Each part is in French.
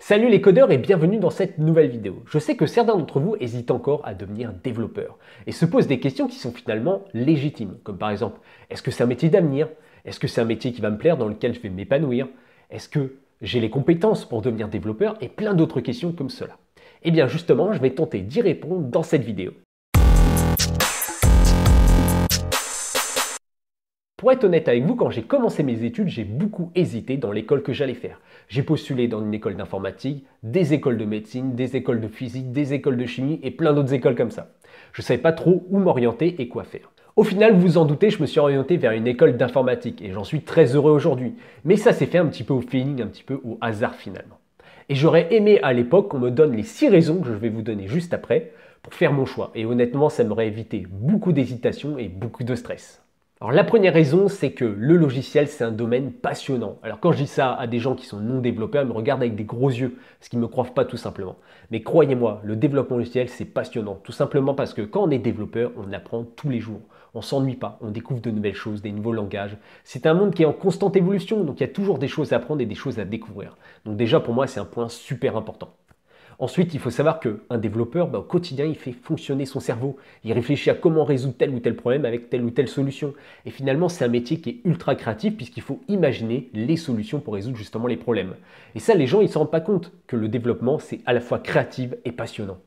Salut les codeurs et bienvenue dans cette nouvelle vidéo. Je sais que certains d'entre vous hésitent encore à devenir développeur et se posent des questions qui sont finalement légitimes, comme par exemple est-ce que c'est un métier d'avenir Est-ce que c'est un métier qui va me plaire dans lequel je vais m'épanouir Est-ce que j'ai les compétences pour devenir développeur et plein d'autres questions comme cela Eh bien justement, je vais tenter d'y répondre dans cette vidéo. Pour être honnête avec vous, quand j'ai commencé mes études, j'ai beaucoup hésité dans l'école que j'allais faire. J'ai postulé dans une école d'informatique, des écoles de médecine, des écoles de physique, des écoles de chimie et plein d'autres écoles comme ça. Je ne savais pas trop où m'orienter et quoi faire. Au final, vous vous en doutez, je me suis orienté vers une école d'informatique et j'en suis très heureux aujourd'hui. Mais ça s'est fait un petit peu au feeling, un petit peu au hasard finalement. Et j'aurais aimé à l'époque qu'on me donne les 6 raisons que je vais vous donner juste après pour faire mon choix. Et honnêtement, ça m'aurait évité beaucoup d'hésitation et beaucoup de stress. Alors la première raison, c'est que le logiciel, c'est un domaine passionnant. Alors quand je dis ça à des gens qui sont non développeurs, ils me regardent avec des gros yeux, ce qu'ils ne me croient pas tout simplement. Mais croyez-moi, le développement logiciel, c'est passionnant, tout simplement parce que quand on est développeur, on apprend tous les jours. On s'ennuie pas, on découvre de nouvelles choses, des nouveaux langages. C'est un monde qui est en constante évolution, donc il y a toujours des choses à apprendre et des choses à découvrir. Donc déjà pour moi, c'est un point super important. Ensuite, il faut savoir qu'un développeur, bah, au quotidien, il fait fonctionner son cerveau. Il réfléchit à comment résoudre tel ou tel problème avec telle ou telle solution. Et finalement, c'est un métier qui est ultra créatif puisqu'il faut imaginer les solutions pour résoudre justement les problèmes. Et ça, les gens, ils ne se rendent pas compte que le développement, c'est à la fois créatif et passionnant.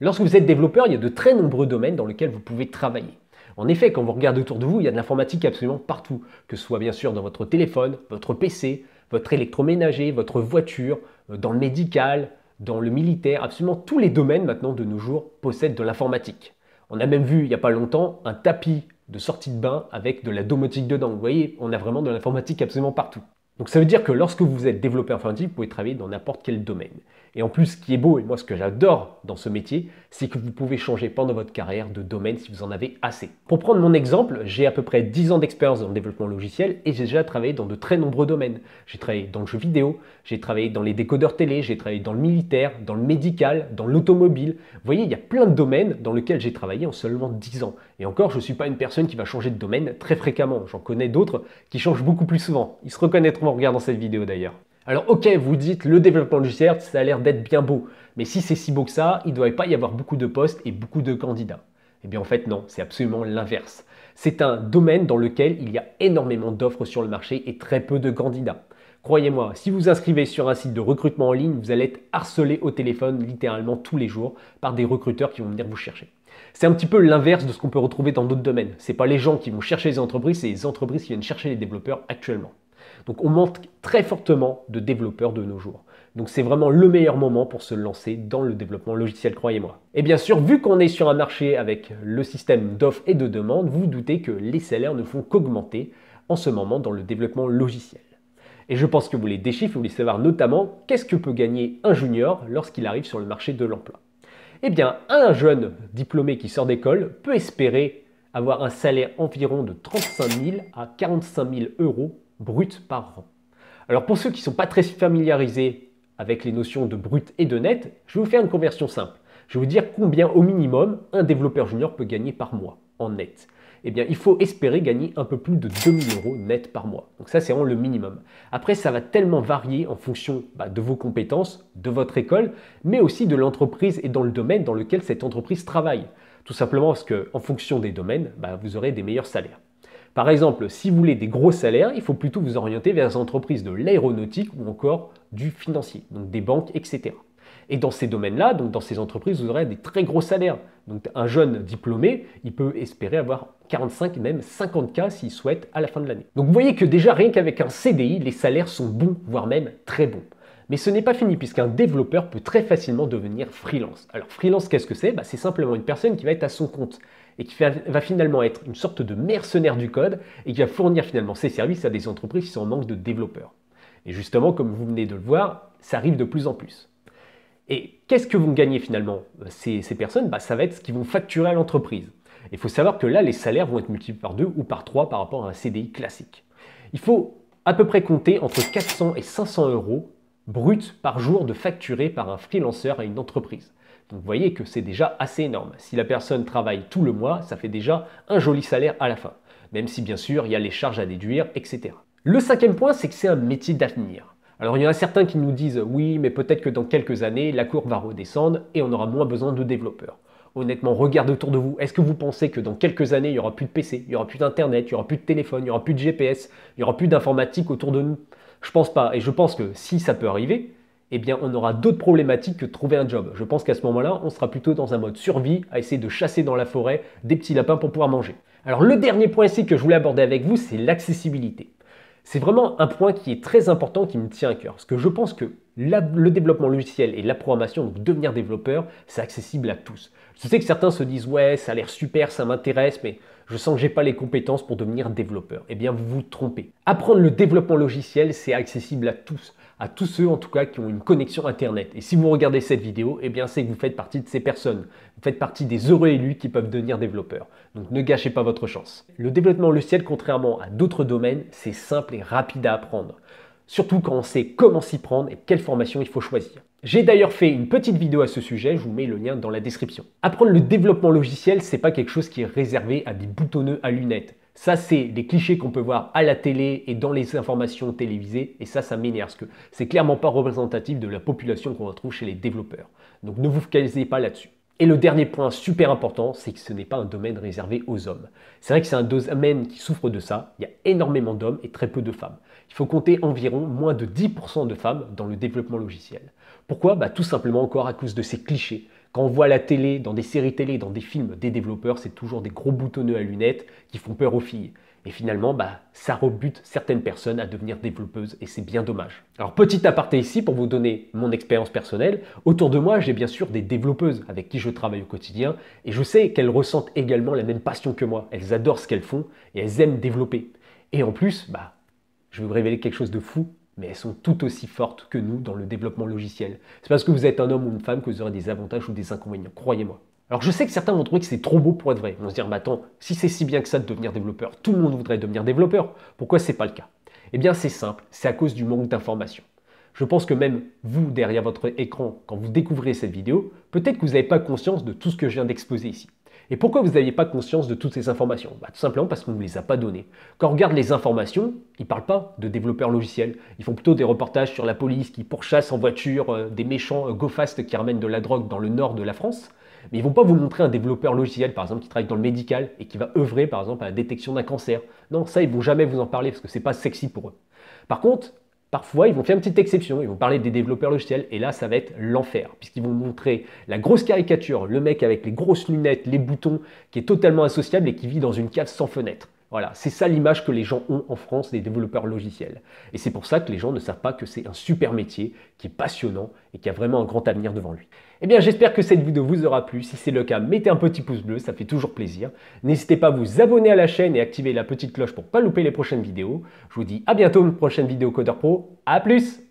Lorsque vous êtes développeur, il y a de très nombreux domaines dans lesquels vous pouvez travailler. En effet, quand vous regardez autour de vous, il y a de l'informatique absolument partout, que ce soit bien sûr dans votre téléphone, votre PC, votre électroménager, votre voiture, euh, dans le médical, dans le militaire, absolument tous les domaines maintenant de nos jours possèdent de l'informatique. On a même vu il n'y a pas longtemps un tapis de sortie de bain avec de la domotique dedans. Vous voyez, on a vraiment de l'informatique absolument partout. Donc ça veut dire que lorsque vous êtes développeur informatique, vous pouvez travailler dans n'importe quel domaine. Et en plus, ce qui est beau, et moi ce que j'adore dans ce métier, c'est que vous pouvez changer pendant votre carrière de domaine si vous en avez assez. Pour prendre mon exemple, j'ai à peu près 10 ans d'expérience dans le développement logiciel et j'ai déjà travaillé dans de très nombreux domaines. J'ai travaillé dans le jeu vidéo, j'ai travaillé dans les décodeurs télé, j'ai travaillé dans le militaire, dans le médical, dans l'automobile. Vous voyez, il y a plein de domaines dans lesquels j'ai travaillé en seulement 10 ans. Et encore, je ne suis pas une personne qui va changer de domaine très fréquemment. J'en connais d'autres qui changent beaucoup plus souvent. Ils se reconnaîtront en regardant cette vidéo d'ailleurs. Alors ok, vous dites le développement logiciel, ça a l'air d'être bien beau, mais si c'est si beau que ça, il ne doit pas y avoir beaucoup de postes et beaucoup de candidats. Eh bien en fait non, c'est absolument l'inverse. C'est un domaine dans lequel il y a énormément d'offres sur le marché et très peu de candidats. Croyez-moi, si vous inscrivez sur un site de recrutement en ligne, vous allez être harcelé au téléphone littéralement tous les jours par des recruteurs qui vont venir vous chercher. C'est un petit peu l'inverse de ce qu'on peut retrouver dans d'autres domaines. Ce n'est pas les gens qui vont chercher les entreprises, c'est les entreprises qui viennent chercher les développeurs actuellement. Donc on manque très fortement de développeurs de nos jours. Donc c'est vraiment le meilleur moment pour se lancer dans le développement logiciel, croyez-moi. Et bien sûr, vu qu'on est sur un marché avec le système d'offres et de demandes, vous, doutez que les salaires ne font qu'augmenter en ce moment dans le développement logiciel. Et je pense que vous les déchiffrez, vous voulez savoir notamment qu'est-ce que peut gagner un junior lorsqu'il arrive sur le marché de l'emploi. Eh bien, un jeune diplômé qui sort d'école peut espérer avoir un salaire environ de 35 000 à 45 000 euros brut par an. Alors pour ceux qui ne sont pas très familiarisés avec les notions de brut et de net, je vais vous faire une conversion simple. Je vais vous dire combien au minimum un développeur junior peut gagner par mois en net. Eh bien, il faut espérer gagner un peu plus de 2000 euros net par mois. Donc ça, c'est vraiment le minimum. Après, ça va tellement varier en fonction bah, de vos compétences, de votre école, mais aussi de l'entreprise et dans le domaine dans lequel cette entreprise travaille. Tout simplement parce qu'en fonction des domaines, bah, vous aurez des meilleurs salaires. Par exemple, si vous voulez des gros salaires, il faut plutôt vous orienter vers des entreprises de l'aéronautique ou encore du financier, donc des banques, etc. Et dans ces domaines-là, donc dans ces entreprises, vous aurez des très gros salaires. Donc un jeune diplômé, il peut espérer avoir 45 même 50 cas s'il souhaite à la fin de l'année. Donc vous voyez que déjà rien qu'avec un CDI, les salaires sont bons, voire même très bons. Mais ce n'est pas fini puisqu'un développeur peut très facilement devenir freelance. Alors freelance, qu'est-ce que c'est bah, C'est simplement une personne qui va être à son compte et qui va finalement être une sorte de mercenaire du code et qui va fournir finalement ses services à des entreprises qui sont en manque de développeurs. Et justement, comme vous venez de le voir, ça arrive de plus en plus. Et qu'est-ce que vont gagner finalement euh, ces, personnes bah, Ça va être ce qu'ils vont facturer à l'entreprise. Il faut savoir que là, les salaires vont être multipliés par 2 ou par 3 par rapport à un CDI classique. Il faut à peu près compter entre 400 et 500 euros bruts par jour de facturer par un freelanceur à une entreprise. Donc vous voyez que c'est déjà assez énorme. Si la personne travaille tout le mois, ça fait déjà un joli salaire à la fin. Même si bien sûr il y a les charges à déduire, etc. Le cinquième point, c'est que c'est un métier d'avenir. Alors il y en a certains qui nous disent oui, mais peut-être que dans quelques années, la courbe va redescendre et on aura moins besoin de développeurs. Honnêtement, regarde autour de vous. Est-ce que vous pensez que dans quelques années, il n'y aura plus de PC, il n'y aura plus d'Internet, il n'y aura plus de téléphone, il n'y aura plus de GPS, il n'y aura plus d'informatique autour de nous Je pense pas. Et je pense que si ça peut arriver, eh bien, on aura d'autres problématiques que de trouver un job. Je pense qu'à ce moment-là, on sera plutôt dans un mode survie, à essayer de chasser dans la forêt des petits lapins pour pouvoir manger. Alors, le dernier point ici que je voulais aborder avec vous, c'est l'accessibilité. C'est vraiment un point qui est très important, qui me tient à cœur. Parce que je pense que le développement logiciel et la programmation, donc devenir développeur, c'est accessible à tous. Je sais que certains se disent Ouais, ça a l'air super, ça m'intéresse, mais je sens que j'ai pas les compétences pour devenir développeur. Eh bien, vous vous trompez. Apprendre le développement logiciel, c'est accessible à tous, à tous ceux en tout cas qui ont une connexion internet. Et si vous regardez cette vidéo, eh bien, c'est que vous faites partie de ces personnes. Vous faites partie des heureux élus qui peuvent devenir développeurs. Donc, ne gâchez pas votre chance. Le développement logiciel, contrairement à d'autres domaines, c'est simple et rapide à apprendre. Surtout quand on sait comment s'y prendre et quelle formation il faut choisir. J'ai d'ailleurs fait une petite vidéo à ce sujet, je vous mets le lien dans la description. Apprendre le développement logiciel, c'est pas quelque chose qui est réservé à des boutonneux à lunettes. Ça, c'est des clichés qu'on peut voir à la télé et dans les informations télévisées, et ça, ça m'énerve, parce que c'est clairement pas représentatif de la population qu'on retrouve chez les développeurs. Donc ne vous focalisez pas là-dessus. Et le dernier point super important, c'est que ce n'est pas un domaine réservé aux hommes. C'est vrai que c'est un domaine qui souffre de ça, il y a énormément d'hommes et très peu de femmes il faut compter environ moins de 10% de femmes dans le développement logiciel. Pourquoi bah, Tout simplement encore à cause de ces clichés. Quand on voit la télé, dans des séries télé, dans des films, des développeurs, c'est toujours des gros boutonneux à lunettes qui font peur aux filles. Et finalement, bah, ça rebute certaines personnes à devenir développeuses et c'est bien dommage. Alors, petit aparté ici pour vous donner mon expérience personnelle. Autour de moi, j'ai bien sûr des développeuses avec qui je travaille au quotidien et je sais qu'elles ressentent également la même passion que moi. Elles adorent ce qu'elles font et elles aiment développer. Et en plus, bah, je vais vous révéler quelque chose de fou, mais elles sont tout aussi fortes que nous dans le développement logiciel. C'est parce que vous êtes un homme ou une femme que vous aurez des avantages ou des inconvénients, croyez-moi. Alors je sais que certains vont trouver que c'est trop beau pour être vrai. Ils vont se dire, mais attends, si c'est si bien que ça de devenir développeur, tout le monde voudrait devenir développeur, pourquoi c'est pas le cas Eh bien c'est simple, c'est à cause du manque d'informations. Je pense que même vous, derrière votre écran, quand vous découvrez cette vidéo, peut-être que vous n'avez pas conscience de tout ce que je viens d'exposer ici. Et pourquoi vous n'aviez pas conscience de toutes ces informations bah, Tout simplement parce qu'on ne les a pas données. Quand on regarde les informations, ils ne parlent pas de développeurs logiciels. Ils font plutôt des reportages sur la police qui pourchasse en voiture euh, des méchants euh, gofast qui ramènent de la drogue dans le nord de la France. Mais ils ne vont pas vous montrer un développeur logiciel, par exemple, qui travaille dans le médical et qui va œuvrer, par exemple, à la détection d'un cancer. Non, ça, ils ne vont jamais vous en parler parce que ce n'est pas sexy pour eux. Par contre, Parfois, ils vont faire une petite exception, ils vont parler des développeurs logiciels, et là, ça va être l'enfer, puisqu'ils vont montrer la grosse caricature, le mec avec les grosses lunettes, les boutons, qui est totalement associable et qui vit dans une cave sans fenêtre. Voilà, c'est ça l'image que les gens ont en France des développeurs logiciels. Et c'est pour ça que les gens ne savent pas que c'est un super métier, qui est passionnant et qui a vraiment un grand avenir devant lui. Eh bien, j'espère que cette vidéo vous aura plu. Si c'est le cas, mettez un petit pouce bleu, ça fait toujours plaisir. N'hésitez pas à vous abonner à la chaîne et activer la petite cloche pour pas louper les prochaines vidéos. Je vous dis à bientôt une prochaine vidéo Codeur Pro. A plus